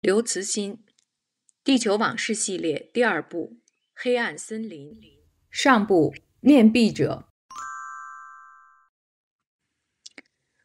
刘慈欣《地球往事》系列第二部《黑暗森林》，上部《面壁者》。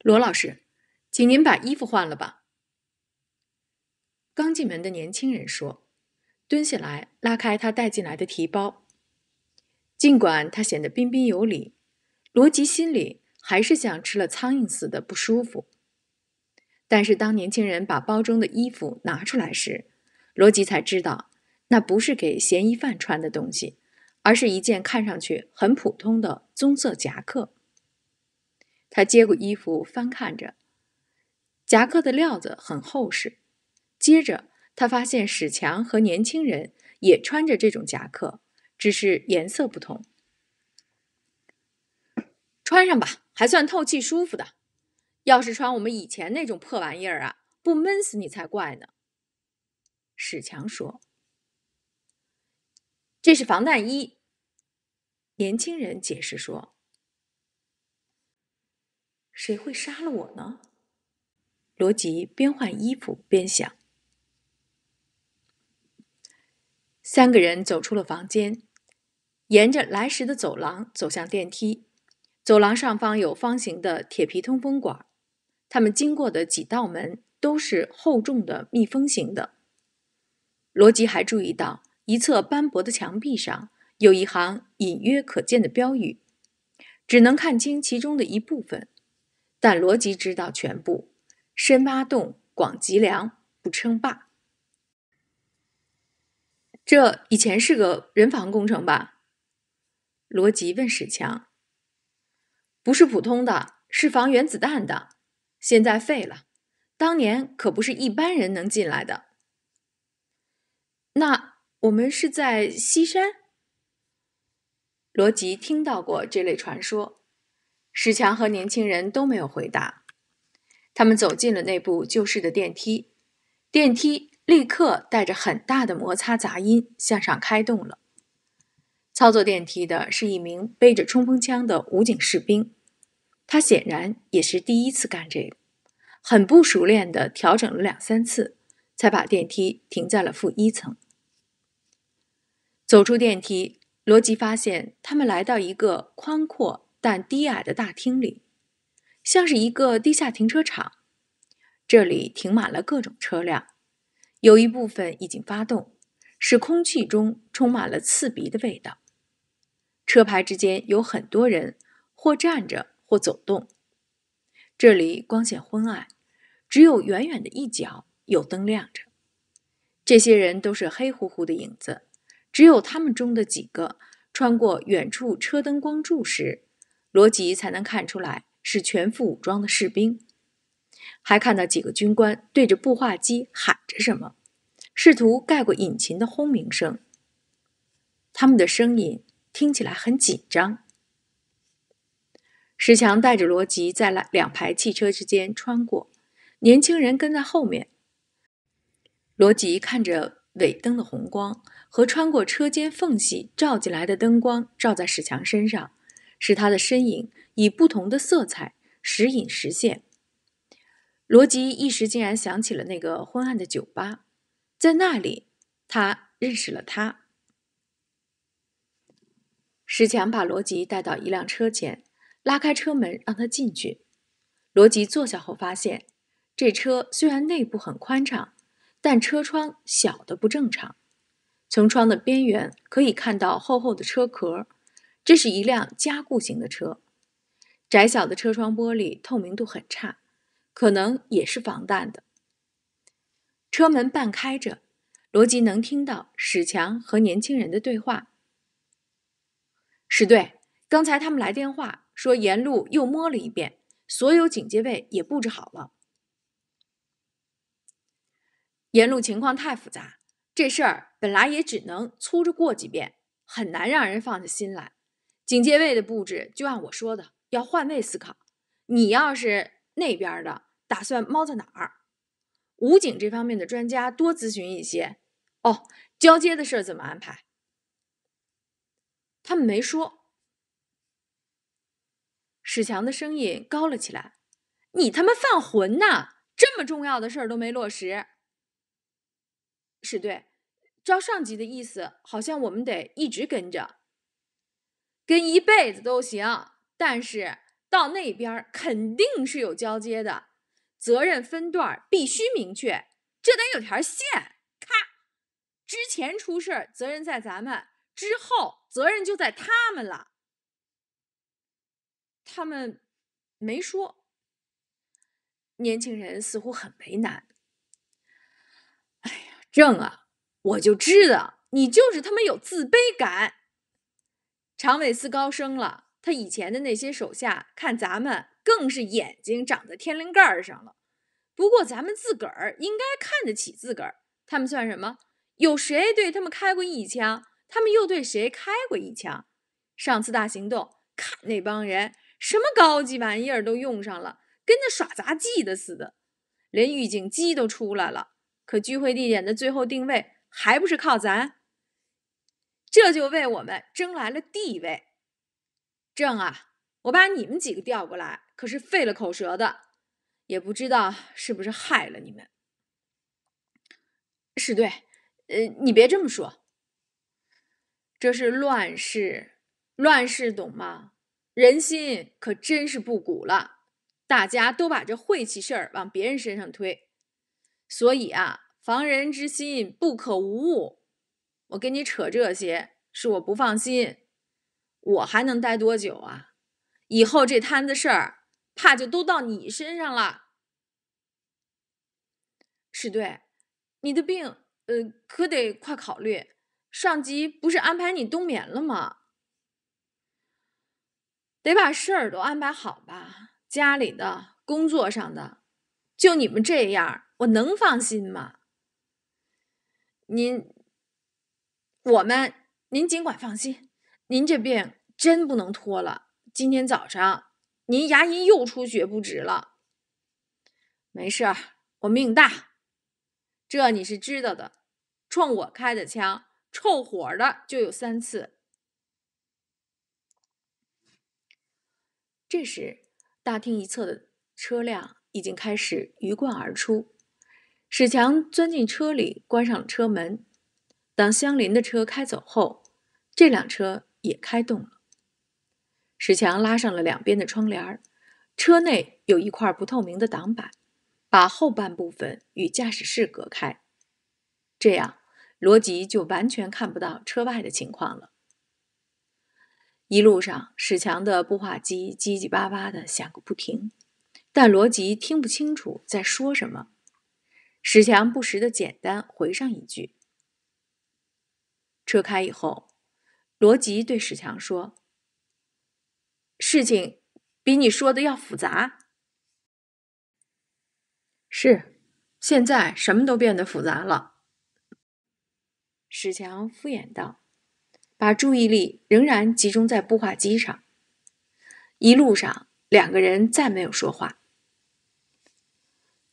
罗老师，请您把衣服换了吧。刚进门的年轻人说，蹲下来拉开他带进来的提包。尽管他显得彬彬有礼，罗辑心里还是像吃了苍蝇似的不舒服。但是当年轻人把包中的衣服拿出来时，罗吉才知道那不是给嫌疑犯穿的东西，而是一件看上去很普通的棕色夹克。他接过衣服翻看着，夹克的料子很厚实。接着他发现史强和年轻人也穿着这种夹克，只是颜色不同。穿上吧，还算透气舒服的。要是穿我们以前那种破玩意儿啊，不闷死你才怪呢。”史强说。“这是防弹衣。”年轻人解释说。“谁会杀了我呢？”罗吉边换衣服边想。三个人走出了房间，沿着来时的走廊走向电梯。走廊上方有方形的铁皮通风管。他们经过的几道门都是厚重的密封型的。罗辑还注意到，一侧斑驳的墙壁上有一行隐约可见的标语，只能看清其中的一部分，但罗辑知道全部：“深挖洞，广积粮，不称霸。”这以前是个人防工程吧？罗辑问史强：“不是普通的，是防原子弹的。”现在废了，当年可不是一般人能进来的。那我们是在西山？罗吉听到过这类传说，石强和年轻人都没有回答。他们走进了那部旧式的电梯，电梯立刻带着很大的摩擦杂音向上开动了。操作电梯的是一名背着冲锋枪的武警士兵。他显然也是第一次干这个，很不熟练地调整了两三次，才把电梯停在了负一层。走出电梯，罗辑发现他们来到一个宽阔但低矮的大厅里，像是一个地下停车场。这里停满了各种车辆，有一部分已经发动，使空气中充满了刺鼻的味道。车牌之间有很多人，或站着。走动，这里光线昏暗，只有远远的一角有灯亮着。这些人都是黑乎乎的影子，只有他们中的几个穿过远处车灯光柱时，罗吉才能看出来是全副武装的士兵。还看到几个军官对着步话机喊着什么，试图盖过引擎的轰鸣声。他们的声音听起来很紧张。史强带着罗吉在两排汽车之间穿过，年轻人跟在后面。罗吉看着尾灯的红光和穿过车间缝隙照进来的灯光，照在史强身上，使他的身影以不同的色彩时隐时现。罗吉一时竟然想起了那个昏暗的酒吧，在那里他认识了他。史强把罗吉带到一辆车前。拉开车门，让他进去。罗辑坐下后发现，这车虽然内部很宽敞，但车窗小的不正常。从窗的边缘可以看到厚厚的车壳，这是一辆加固型的车。窄小的车窗玻璃透明度很差，可能也是防弹的。车门半开着，罗辑能听到史强和年轻人的对话：“史队，刚才他们来电话。”说沿路又摸了一遍，所有警戒位也布置好了。沿路情况太复杂，这事儿本来也只能粗着过几遍，很难让人放下心来。警戒位的布置就按我说的，要换位思考。你要是那边的，打算猫在哪儿？武警这方面的专家多咨询一些。哦，交接的事怎么安排？他们没说。史强的声音高了起来：“你他妈犯浑呐！这么重要的事儿都没落实。史队，照上级的意思，好像我们得一直跟着，跟一辈子都行。但是到那边肯定是有交接的责任分段，必须明确，这得有条线。咔，之前出事儿责任在咱们，之后责任就在他们了。”他们没说，年轻人似乎很为难。哎呀，正啊，我就知道你就是他妈有自卑感。常伟思高升了，他以前的那些手下看咱们更是眼睛长在天灵盖上了。不过咱们自个儿应该看得起自个儿。他们算什么？有谁对他们开过一枪？他们又对谁开过一枪？上次大行动，看那帮人。什么高级玩意儿都用上了，跟那耍杂技的似的，连预警机都出来了。可聚会地点的最后定位还不是靠咱？这就为我们争来了地位。正啊，我把你们几个调过来，可是费了口舌的，也不知道是不是害了你们。史队，呃，你别这么说，这是乱世，乱世，懂吗？人心可真是不古了，大家都把这晦气事儿往别人身上推，所以啊，防人之心不可无。我跟你扯这些，是我不放心。我还能待多久啊？以后这摊子事儿，怕就都到你身上了。史队，你的病，呃，可得快考虑。上级不是安排你冬眠了吗？得把事儿都安排好吧，家里的、工作上的，就你们这样，我能放心吗？您，我们，您尽管放心，您这病真不能拖了。今天早上，您牙龈又出血不止了。没事，我命大，这你是知道的，冲我开的枪，凑火的就有三次。这时，大厅一侧的车辆已经开始鱼贯而出。史强钻进车里，关上了车门。当相邻的车开走后，这辆车也开动了。史强拉上了两边的窗帘车内有一块不透明的挡板，把后半部分与驾驶室隔开，这样罗吉就完全看不到车外的情况了。一路上，史强的步话机叽叽巴巴的响个不停，但罗吉听不清楚在说什么。史强不时的简单回上一句。车开以后，罗吉对史强说：“事情比你说的要复杂。”“是，现在什么都变得复杂了。”史强敷衍道。把注意力仍然集中在步话机上。一路上，两个人再没有说话。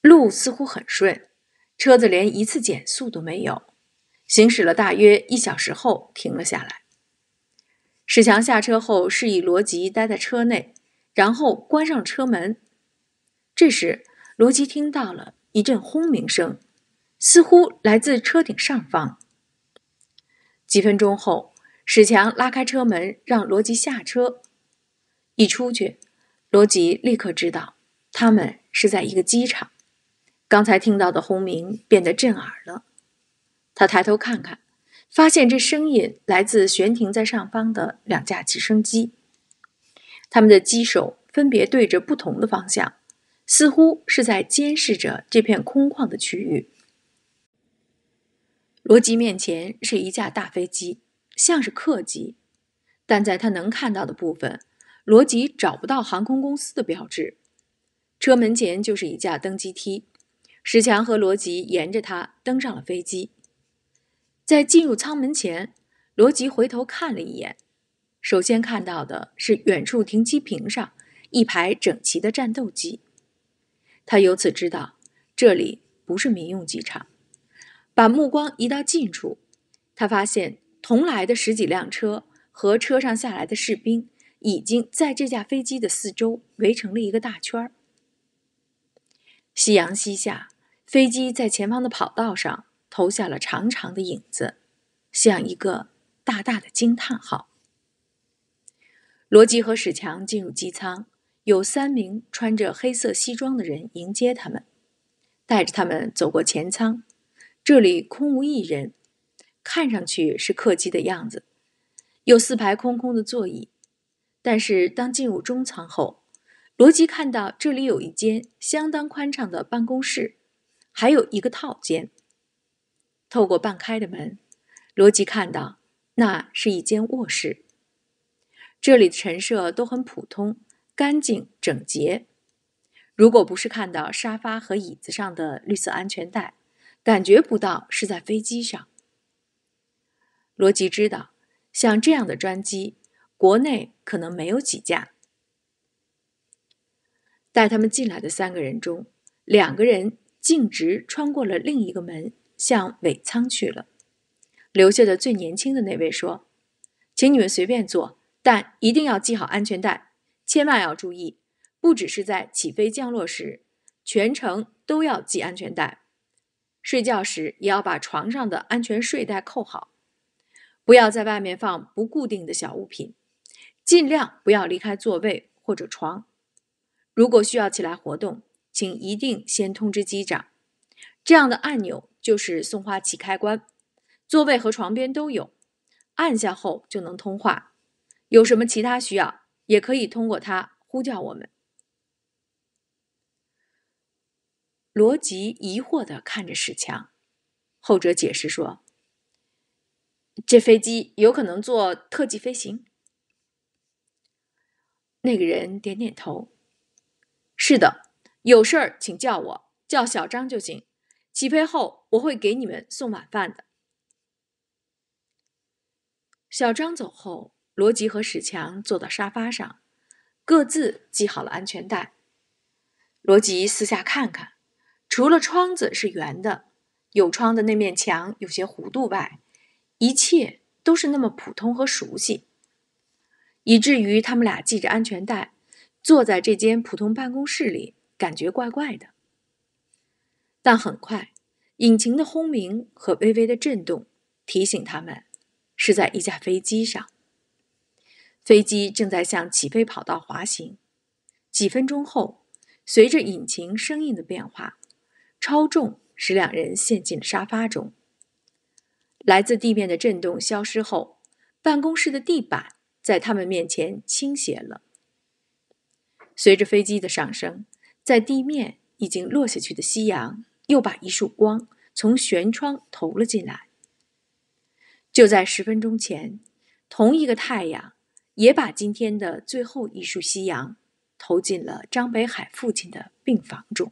路似乎很顺，车子连一次减速都没有。行驶了大约一小时后，停了下来。史强下车后，示意罗吉待在车内，然后关上车门。这时，罗吉听到了一阵轰鸣声，似乎来自车顶上方。几分钟后。史强拉开车门，让罗辑下车。一出去，罗辑立刻知道他们是在一个机场。刚才听到的轰鸣变得震耳了。他抬头看看，发现这声音来自悬停在上方的两架直升机。他们的机手分别对着不同的方向，似乎是在监视着这片空旷的区域。罗辑面前是一架大飞机。像是客机，但在他能看到的部分，罗吉找不到航空公司的标志。车门前就是一架登机梯，石强和罗吉沿着它登上了飞机。在进入舱门前，罗吉回头看了一眼，首先看到的是远处停机坪上一排整齐的战斗机。他由此知道这里不是民用机场。把目光移到近处，他发现。同来的十几辆车和车上下来的士兵，已经在这架飞机的四周围成了一个大圈儿。夕阳西下，飞机在前方的跑道上投下了长长的影子，像一个大大的惊叹号。罗辑和史强进入机舱，有三名穿着黑色西装的人迎接他们，带着他们走过前舱，这里空无一人。看上去是客机的样子，有四排空空的座椅。但是当进入中舱后，罗辑看到这里有一间相当宽敞的办公室，还有一个套间。透过半开的门，罗辑看到那是一间卧室。这里的陈设都很普通，干净整洁。如果不是看到沙发和椅子上的绿色安全带，感觉不到是在飞机上。罗辑知道，像这样的专机，国内可能没有几架。带他们进来的三个人中，两个人径直穿过了另一个门，向尾舱去了。留下的最年轻的那位说：“请你们随便坐，但一定要系好安全带。千万要注意，不只是在起飞降落时，全程都要系安全带。睡觉时也要把床上的安全睡袋扣好。”不要在外面放不固定的小物品，尽量不要离开座位或者床。如果需要起来活动，请一定先通知机长。这样的按钮就是送话器开关，座位和床边都有，按下后就能通话。有什么其他需要，也可以通过它呼叫我们。罗吉疑惑地看着史强，后者解释说。这飞机有可能做特技飞行。那个人点点头：“是的，有事儿请叫我，叫小张就行。起飞后我会给你们送晚饭的。”小张走后，罗辑和史强坐到沙发上，各自系好了安全带。罗辑四下看看，除了窗子是圆的，有窗的那面墙有些弧度外。一切都是那么普通和熟悉，以至于他们俩系着安全带坐在这间普通办公室里，感觉怪怪的。但很快，引擎的轰鸣和微微的震动提醒他们是在一架飞机上。飞机正在向起飞跑道滑行。几分钟后，随着引擎声音的变化，超重使两人陷进了沙发中。来自地面的震动消失后，办公室的地板在他们面前倾斜了。随着飞机的上升，在地面已经落下去的夕阳又把一束光从舷窗投了进来。就在十分钟前，同一个太阳也把今天的最后一束夕阳投进了张北海父亲的病房中。